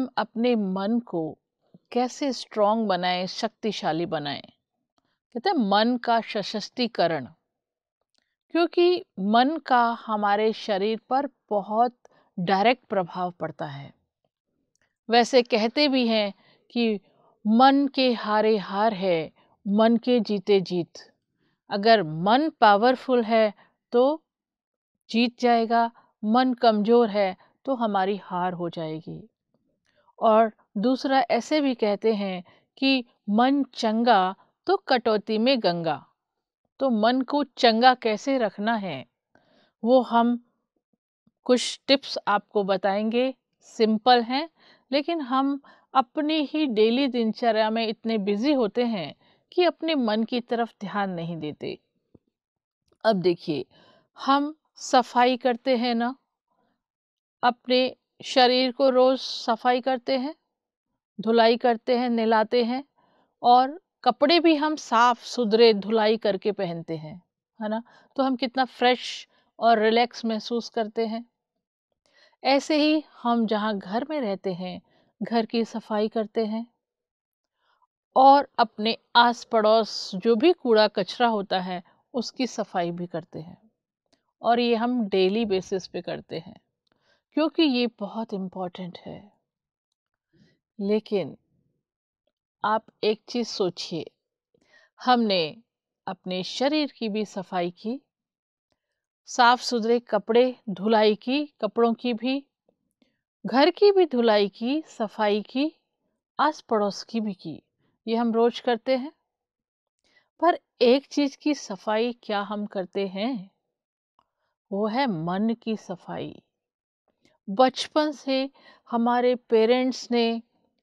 हम अपने मन को कैसे स्ट्रांग बनाएं शक्तिशाली बनाएं कहते हैं मन का सशक्तिकरण क्योंकि मन का हमारे शरीर पर बहुत डायरेक्ट प्रभाव पड़ता है वैसे कहते भी हैं कि मन के हारे हार है मन के जीते जीत अगर मन पावरफुल है तो जीत जाएगा मन कमज़ोर है तो हमारी हार हो जाएगी और दूसरा ऐसे भी कहते हैं कि मन चंगा तो कटौती में गंगा तो मन को चंगा कैसे रखना है वो हम कुछ टिप्स आपको बताएंगे सिंपल हैं लेकिन हम अपने ही डेली दिनचर्या में इतने बिजी होते हैं कि अपने मन की तरफ ध्यान नहीं देते अब देखिए हम सफाई करते हैं ना अपने शरीर को रोज़ सफाई करते हैं धुलाई करते हैं नहलाते हैं और कपड़े भी हम साफ़ सुधरे धुलाई करके पहनते हैं है ना तो हम कितना फ्रेश और रिलैक्स महसूस करते हैं ऐसे ही हम जहाँ घर में रहते हैं घर की सफाई करते हैं और अपने आस पड़ोस जो भी कूड़ा कचरा होता है उसकी सफाई भी करते हैं और ये हम डेली बेसिस पे करते हैं क्योंकि ये बहुत इम्पॉर्टेंट है लेकिन आप एक चीज़ सोचिए हमने अपने शरीर की भी सफाई की साफ सुथरे कपड़े धुलाई की कपड़ों की भी घर की भी धुलाई की सफाई की आस पड़ोस की भी की ये हम रोज करते हैं पर एक चीज़ की सफाई क्या हम करते हैं वो है मन की सफाई बचपन से हमारे पेरेंट्स ने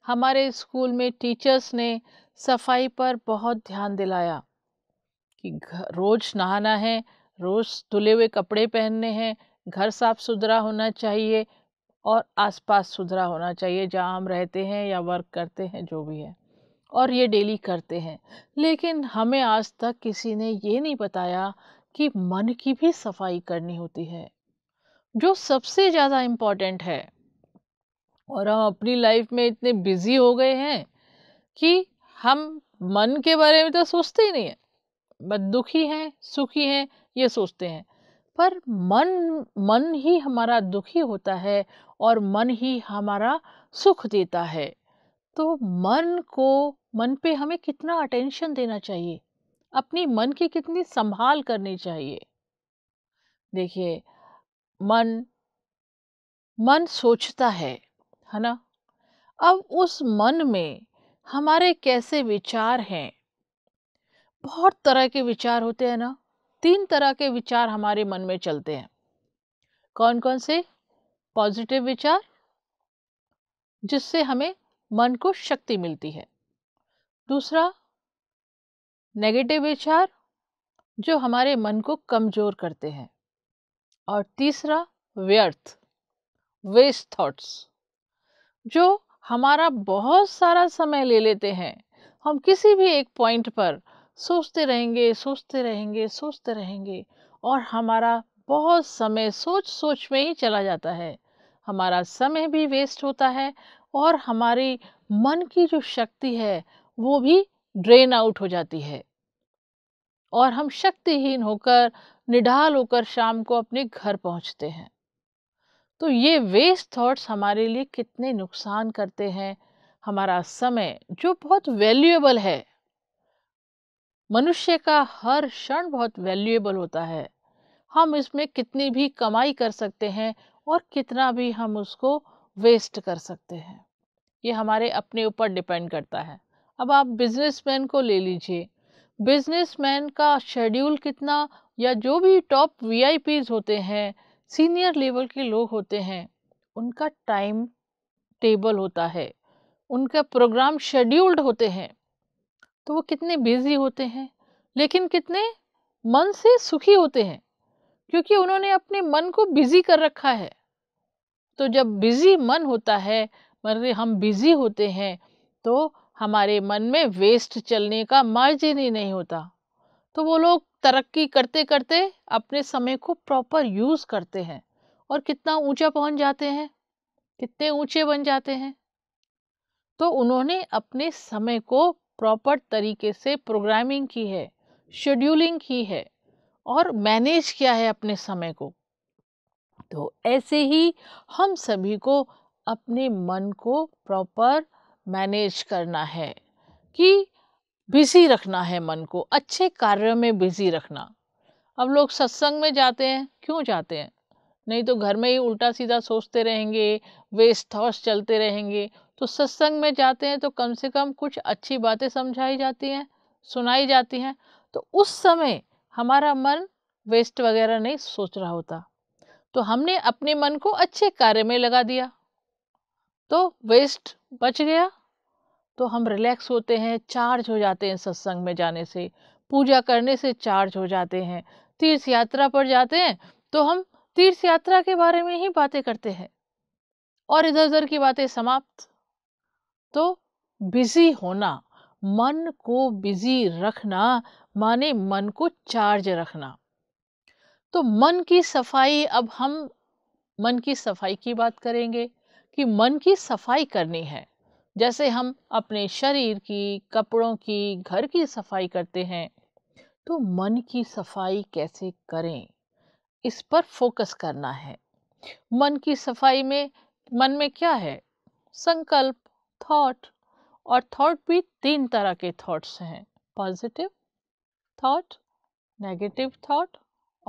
हमारे स्कूल में टीचर्स ने सफाई पर बहुत ध्यान दिलाया कि रोज़ नहाना है रोज़ धुले हुए कपड़े पहनने हैं घर साफ सुथरा होना चाहिए और आसपास सुधरा होना चाहिए जहाँ हम रहते हैं या वर्क करते हैं जो भी है और ये डेली करते हैं लेकिन हमें आज तक किसी ने ये नहीं बताया कि मन की भी सफाई करनी होती है जो सबसे ज़्यादा इम्पॉर्टेंट है और हम अपनी लाइफ में इतने बिज़ी हो गए हैं कि हम मन के बारे में तो सोचते ही नहीं है बस दुखी हैं सुखी हैं ये सोचते हैं पर मन मन ही हमारा दुखी होता है और मन ही हमारा सुख देता है तो मन को मन पे हमें कितना अटेंशन देना चाहिए अपनी मन की कितनी संभाल करनी चाहिए देखिए मन मन सोचता है है ना अब उस मन में हमारे कैसे विचार हैं बहुत तरह के विचार होते हैं ना तीन तरह के विचार हमारे मन में चलते हैं कौन कौन से पॉजिटिव विचार जिससे हमें मन को शक्ति मिलती है दूसरा नेगेटिव विचार जो हमारे मन को कमज़ोर करते हैं और तीसरा व्यर्थ वेस्ट थॉट्स जो हमारा बहुत सारा समय ले लेते हैं हम किसी भी एक पॉइंट पर सोचते रहेंगे सोचते रहेंगे सोचते रहेंगे और हमारा बहुत समय सोच सोच में ही चला जाता है हमारा समय भी वेस्ट होता है और हमारी मन की जो शक्ति है वो भी ड्रेन आउट हो जाती है और हम शक्तिहीन होकर निढाल होकर शाम को अपने घर पहुंचते हैं तो ये वेस्ट थॉट्स हमारे लिए कितने नुकसान करते हैं हमारा समय जो बहुत वैल्यूएबल है मनुष्य का हर क्षण बहुत वैल्यूएबल होता है हम इसमें कितनी भी कमाई कर सकते हैं और कितना भी हम उसको वेस्ट कर सकते हैं ये हमारे अपने ऊपर डिपेंड करता है अब आप बिजनेसमैन को ले लीजिए बिजनेसमैन का शेड्यूल कितना या जो भी टॉप वीआईपीज़ होते हैं सीनियर लेवल के लोग होते हैं उनका टाइम टेबल होता है उनका प्रोग्राम शेड्यूल्ड होते हैं तो वो कितने बिजी होते हैं लेकिन कितने मन से सुखी होते हैं क्योंकि उन्होंने अपने मन को बिज़ी कर रखा है तो जब बिज़ी मन होता है मतलब हम बिज़ी होते हैं तो हमारे मन में वेस्ट चलने का मार्जिन ही नहीं होता तो वो लोग तरक्की करते करते अपने समय को प्रॉपर यूज़ करते हैं और कितना ऊंचा पहुंच जाते हैं कितने ऊंचे बन जाते हैं तो उन्होंने अपने समय को प्रॉपर तरीके से प्रोग्रामिंग की है शेड्यूलिंग की है और मैनेज किया है अपने समय को तो ऐसे ही हम सभी को अपने मन को प्रॉपर मैनेज करना है कि बिजी रखना है मन को अच्छे कार्यों में बिजी रखना अब लोग सत्संग में जाते हैं क्यों जाते हैं नहीं तो घर में ही उल्टा सीधा सोचते रहेंगे वेस्ट थॉट्स चलते रहेंगे तो सत्संग में जाते हैं तो कम से कम कुछ अच्छी बातें समझाई जाती हैं सुनाई जाती हैं तो उस समय हमारा मन वेस्ट वगैरह नहीं सोच रहा होता तो हमने अपने मन को अच्छे कार्य में लगा दिया तो वेस्ट बच गया तो हम रिलैक्स होते हैं चार्ज हो जाते हैं सत्संग में जाने से पूजा करने से चार्ज हो जाते हैं तीर्थ यात्रा पर जाते हैं तो हम तीर्थ यात्रा के बारे में ही बातें करते हैं और इधर उधर की बातें समाप्त तो बिजी होना मन को बिजी रखना माने मन को चार्ज रखना तो मन की सफाई अब हम मन की सफाई की बात करेंगे कि मन की सफाई करनी है जैसे हम अपने शरीर की कपड़ों की घर की सफाई करते हैं तो मन की सफाई कैसे करें इस पर फोकस करना है मन की सफाई में मन में क्या है संकल्प थॉट और थॉट भी तीन तरह के थॉट्स हैं पॉजिटिव थॉट नेगेटिव थॉट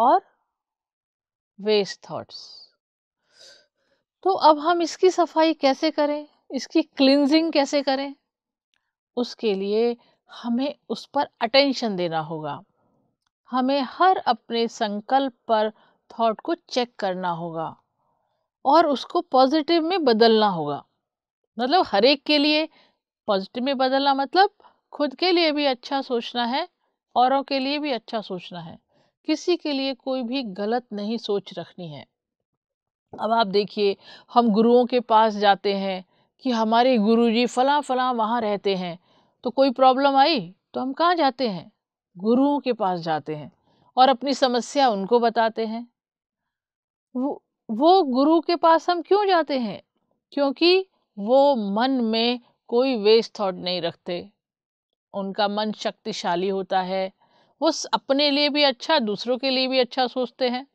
और वेस्ट थॉट्स तो अब हम इसकी सफाई कैसे करें इसकी क्लिनजिंग कैसे करें उसके लिए हमें उस पर अटेंशन देना होगा हमें हर अपने संकल्प पर थॉट को चेक करना होगा और उसको पॉजिटिव में बदलना होगा मतलब हर एक के लिए पॉजिटिव में बदलना मतलब खुद के लिए भी अच्छा सोचना है औरों के लिए भी अच्छा सोचना है किसी के लिए कोई भी गलत नहीं सोच रखनी है अब आप देखिए हम गुरुओं के पास जाते हैं कि हमारे गुरुजी फला फला वहाँ रहते हैं तो कोई प्रॉब्लम आई तो हम कहाँ जाते हैं गुरुओं के पास जाते हैं और अपनी समस्या उनको बताते हैं वो वो गुरु के पास हम क्यों जाते हैं क्योंकि वो मन में कोई वेस्ट थॉट नहीं रखते उनका मन शक्तिशाली होता है वो अपने लिए भी अच्छा दूसरों के लिए भी अच्छा सोचते हैं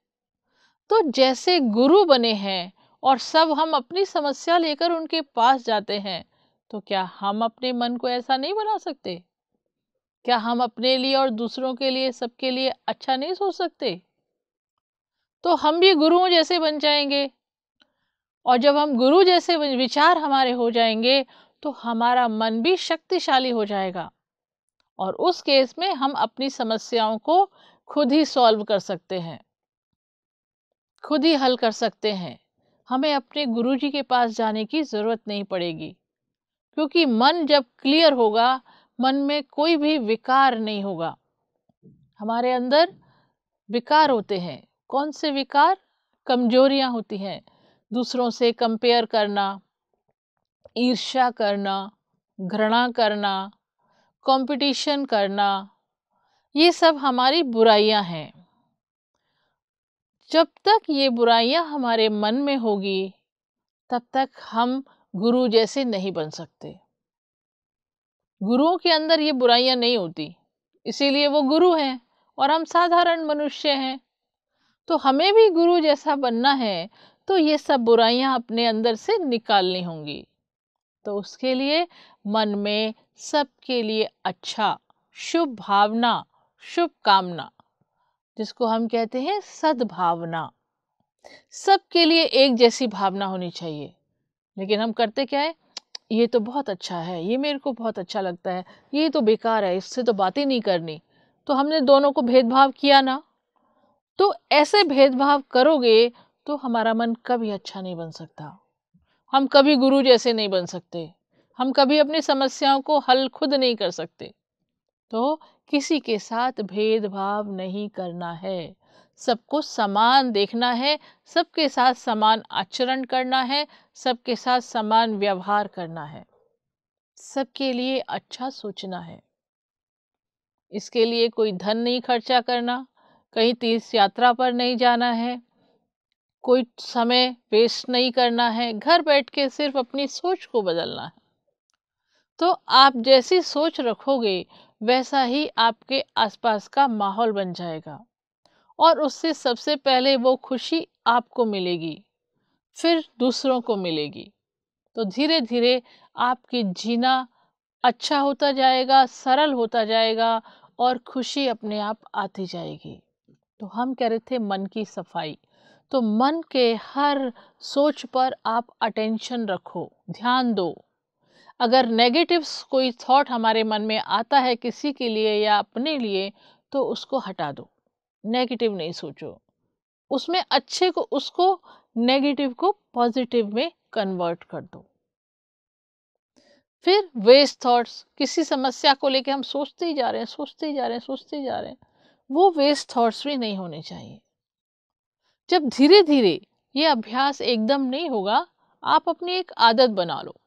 तो जैसे गुरु बने हैं और सब हम अपनी समस्या लेकर उनके पास जाते हैं तो क्या हम अपने मन को ऐसा नहीं बना सकते क्या हम अपने लिए और दूसरों के लिए सबके लिए अच्छा नहीं सोच सकते तो हम भी गुरुओं जैसे बन जाएंगे और जब हम गुरु जैसे विचार हमारे हो जाएंगे तो हमारा मन भी शक्तिशाली हो जाएगा और उस केस में हम अपनी समस्याओं को खुद ही सॉल्व कर सकते हैं खुद ही हल कर सकते हैं हमें अपने गुरु जी के पास जाने की ज़रूरत नहीं पड़ेगी क्योंकि मन जब क्लियर होगा मन में कोई भी विकार नहीं होगा हमारे अंदर विकार होते हैं कौन से विकार कमजोरियां होती हैं दूसरों से कंपेयर करना ईर्ष्या करना घृणा करना कंपटीशन करना ये सब हमारी बुराइयां हैं जब तक ये बुराइयां हमारे मन में होगी तब तक हम गुरु जैसे नहीं बन सकते गुरुओं के अंदर ये बुराइयां नहीं होती इसीलिए वो गुरु हैं और हम साधारण मनुष्य हैं तो हमें भी गुरु जैसा बनना है तो ये सब बुराइयां अपने अंदर से निकालनी होंगी तो उसके लिए मन में सबके लिए अच्छा शुभ भावना शुभ कामना जिसको हम कहते हैं सद्भावना सबके लिए एक जैसी भावना होनी चाहिए लेकिन हम करते क्या है ये तो बहुत अच्छा है ये मेरे को बहुत अच्छा लगता है ये तो बेकार है इससे तो बात ही नहीं करनी तो हमने दोनों को भेदभाव किया ना तो ऐसे भेदभाव करोगे तो हमारा मन कभी अच्छा नहीं बन सकता हम कभी गुरु जैसे नहीं बन सकते हम कभी अपनी समस्याओं को हल खुद नहीं कर सकते तो किसी के साथ भेदभाव नहीं करना है सबको समान देखना है सबके साथ समान आचरण करना है सबके साथ समान व्यवहार करना है सबके लिए अच्छा सोचना है इसके लिए कोई धन नहीं खर्चा करना कहीं तीर्थ यात्रा पर नहीं जाना है कोई समय वेस्ट नहीं करना है घर बैठ के सिर्फ अपनी सोच को बदलना है तो आप जैसी सोच रखोगे वैसा ही आपके आसपास का माहौल बन जाएगा और उससे सबसे पहले वो खुशी आपको मिलेगी फिर दूसरों को मिलेगी तो धीरे धीरे आपकी जीना अच्छा होता जाएगा सरल होता जाएगा और खुशी अपने आप आती जाएगी तो हम कह रहे थे मन की सफाई तो मन के हर सोच पर आप अटेंशन रखो ध्यान दो अगर नेगेटिव कोई थॉट हमारे मन में आता है किसी के लिए या अपने लिए तो उसको हटा दो नेगेटिव नहीं सोचो उसमें अच्छे को उसको नेगेटिव को पॉजिटिव में कन्वर्ट कर दो फिर वेस्ट थॉट्स किसी समस्या को लेके हम सोचते ही जा रहे हैं सोचते ही जा रहे हैं सोचते ही जा रहे हैं वो वेस्ट थॉट्स भी नहीं होने चाहिए जब धीरे धीरे ये अभ्यास एकदम नहीं होगा आप अपनी एक आदत बना लो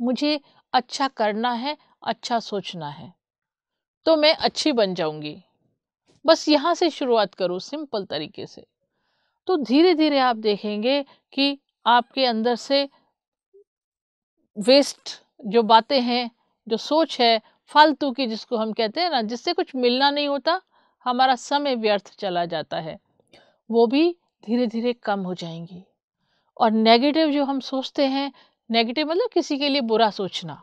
मुझे अच्छा करना है अच्छा सोचना है तो मैं अच्छी बन जाऊंगी बस यहाँ से शुरुआत करो सिंपल तरीके से तो धीरे धीरे आप देखेंगे कि आपके अंदर से वेस्ट जो बातें हैं जो सोच है फालतू की जिसको हम कहते हैं ना जिससे कुछ मिलना नहीं होता हमारा समय व्यर्थ चला जाता है वो भी धीरे धीरे कम हो जाएंगी और नेगेटिव जो हम सोचते हैं नेगेटिव मतलब किसी के लिए बुरा सोचना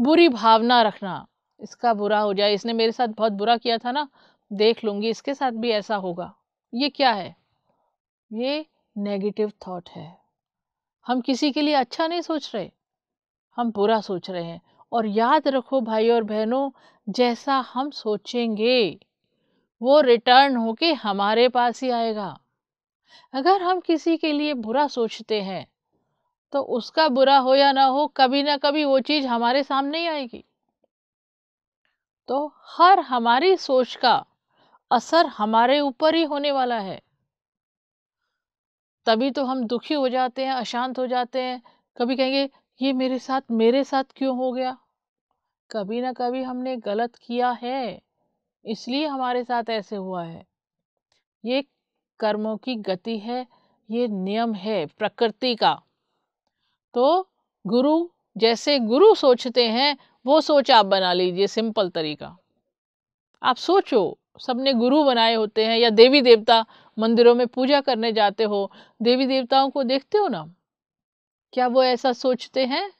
बुरी भावना रखना इसका बुरा हो जाए इसने मेरे साथ बहुत बुरा किया था ना देख लूँगी इसके साथ भी ऐसा होगा ये क्या है ये नेगेटिव थॉट है हम किसी के लिए अच्छा नहीं सोच रहे हम बुरा सोच रहे हैं और याद रखो भाई और बहनों जैसा हम सोचेंगे वो रिटर्न होके हमारे पास ही आएगा अगर हम किसी के लिए बुरा सोचते हैं तो उसका बुरा हो या ना हो कभी ना कभी वो चीज़ हमारे सामने ही आएगी तो हर हमारी सोच का असर हमारे ऊपर ही होने वाला है तभी तो हम दुखी हो जाते हैं अशांत हो जाते हैं कभी कहेंगे ये मेरे साथ मेरे साथ क्यों हो गया कभी ना कभी हमने गलत किया है इसलिए हमारे साथ ऐसे हुआ है ये कर्मों की गति है ये नियम है प्रकृति का तो गुरु जैसे गुरु सोचते हैं वो सोच आप बना लीजिए सिंपल तरीका आप सोचो सबने गुरु बनाए होते हैं या देवी देवता मंदिरों में पूजा करने जाते हो देवी देवताओं को देखते हो ना क्या वो ऐसा सोचते हैं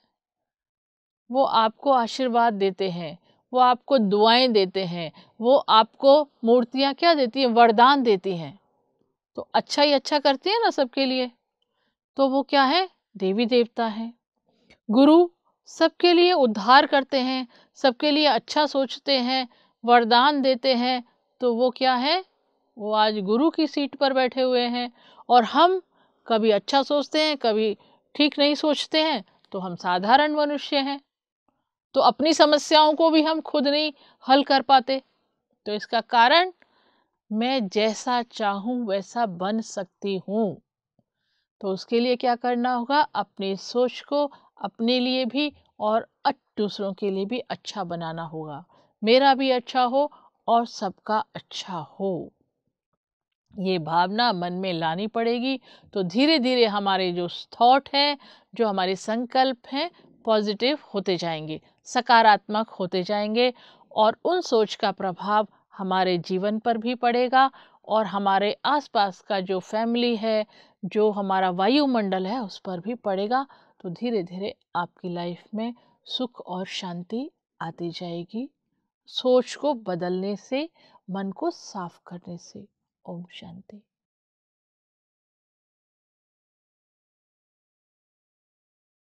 वो आपको आशीर्वाद देते हैं वो आपको दुआएं देते हैं वो आपको मूर्तियाँ क्या देती हैं वरदान देती हैं तो अच्छा ही अच्छा करती हैं ना सबके लिए तो वो क्या है देवी देवता है गुरु सबके लिए उद्धार करते हैं सबके लिए अच्छा सोचते हैं वरदान देते हैं तो वो क्या है वो आज गुरु की सीट पर बैठे हुए हैं और हम कभी अच्छा सोचते हैं कभी ठीक नहीं सोचते हैं तो हम साधारण मनुष्य हैं तो अपनी समस्याओं को भी हम खुद नहीं हल कर पाते तो इसका कारण मैं जैसा चाहूँ वैसा बन सकती हूँ तो उसके लिए क्या करना होगा अपनी सोच को अपने लिए भी और दूसरों के लिए भी अच्छा बनाना होगा मेरा भी अच्छा हो और सबका अच्छा हो ये भावना मन में लानी पड़ेगी तो धीरे धीरे हमारे जो थॉट हैं जो हमारे संकल्प हैं पॉजिटिव होते जाएंगे सकारात्मक होते जाएंगे और उन सोच का प्रभाव हमारे जीवन पर भी पड़ेगा और हमारे आसपास का जो फैमिली है जो हमारा वायुमंडल है उस पर भी पड़ेगा तो धीरे धीरे आपकी लाइफ में सुख और शांति आती जाएगी सोच को बदलने से मन को साफ करने से ओम शांति